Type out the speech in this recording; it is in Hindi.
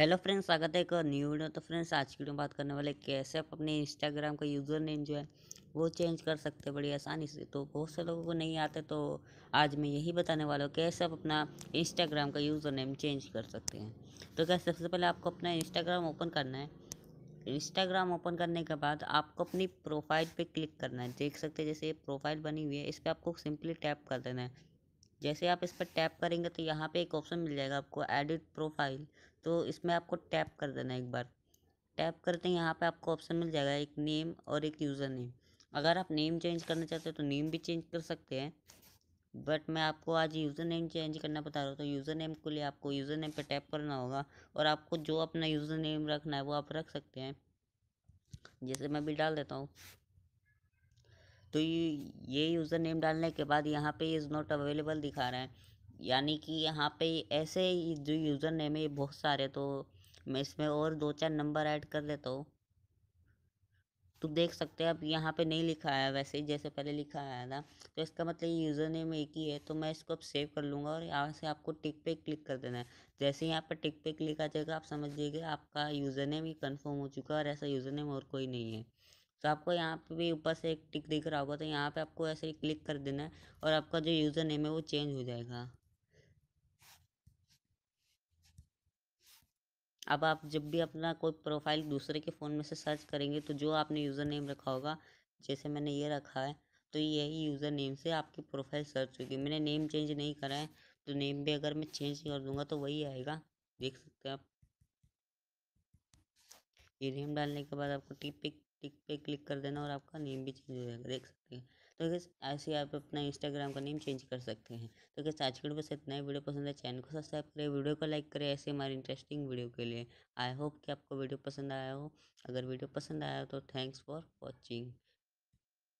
हेलो फ्रेंड्स स्वागत है एक न्यू वीडियो तो फ्रेंड्स आज की वीडियो बात करने वाले कैसे आप अपने इंस्टाग्राम का यूज़र नेम जो है वो चेंज कर सकते हैं बड़ी आसानी से तो बहुत से लोगों को नहीं आते तो आज मैं यही बताने वाला हूँ कैसे आप अपना इंस्टाग्राम का यूज़र नेम चेंज कर सकते हैं तो क्या सबसे पहले आपको अपना इंस्टाग्राम ओपन करना है इंस्टाग्राम ओपन करने के बाद आपको अपनी प्रोफाइल पर क्लिक करना है देख सकते हैं जैसे ये प्रोफाइल बनी हुई है इस पर आपको सिंपली टैप कर देना है जैसे आप इस पर टैप करेंगे तो यहाँ पे एक ऑप्शन मिल जाएगा आपको एडिट प्रोफाइल तो इसमें आपको टैप कर देना एक बार टैप करते हैं यहाँ पे आपको ऑप्शन मिल जाएगा एक नेम और एक यूज़र नेम अगर आप नेम चेंज करना चाहते हो तो नेम भी चेंज कर सकते हैं बट मैं आपको आज यूज़र नेम चेंज करना बता रहा हूँ तो यूज़र नेम के लिए आपको यूज़र नेम पर टैप करना होगा और आपको जो अपना यूज़र नेम रखना है वो आप रख सकते हैं जैसे मैं भी डाल देता हूँ तो ये यूज़र नेम डालने के बाद यहाँ पे इज़ नॉट अवेलेबल दिखा रहे हैं यानी कि यहाँ पे ऐसे जो यूज़र नेम है बहुत सारे तो मैं इसमें और दो चार नंबर ऐड कर देता हूँ तो देख सकते हैं अब यहाँ पे नहीं लिखा है वैसे ही जैसे पहले लिखा आया था तो इसका मतलब ये यूज़र नेम एक ही है तो मैं इसको अब सेव कर लूँगा और यहाँ से आपको टिक पे क्लिक कर देना है जैसे यहाँ पर टिक पे क्लिक आ जाएगा आप समझ जाइएगा आपका यूज़र नेम ही कन्फर्म हो चुका है और ऐसा यूज़र नेम और कोई नहीं है तो आपको यहाँ पे भी ऊपर से एक टिक दिख रहा होगा तो यहाँ पे आपको ऐसे ही क्लिक कर देना है और आपका जो यूज़र नेम है वो चेंज हो जाएगा अब आप जब भी अपना कोई प्रोफाइल दूसरे के फ़ोन में से सर्च करेंगे तो जो आपने यूज़र नेम रखा होगा जैसे मैंने ये रखा है तो यही यूज़र नेम से आपकी प्रोफाइल सर्च होगी मैंने नेम चेंज नहीं करा है तो नेम भी अगर मैं चेंज कर दूंगा तो वही आएगा देख सकते हैं आप ये नेम डालने के बाद आपको टिक पे टिक पे क्लिक कर देना और आपका नेम भी चेंज हो जाएगा देख सकते हैं तो कैसे ऐसे आप अपना इंस्टाग्राम का नेम चेंज कर सकते हैं तो कैसे आज के बस इतना ही वीडियो पसंद है चैनल को सब्सक्राइब करें वीडियो को लाइक करें ऐसे हमारे इंटरेस्टिंग वीडियो के लिए आई होप कि आपको वीडियो पसंद आया हो अगर वीडियो पसंद आया हो तो थैंक्स फॉर वॉचिंग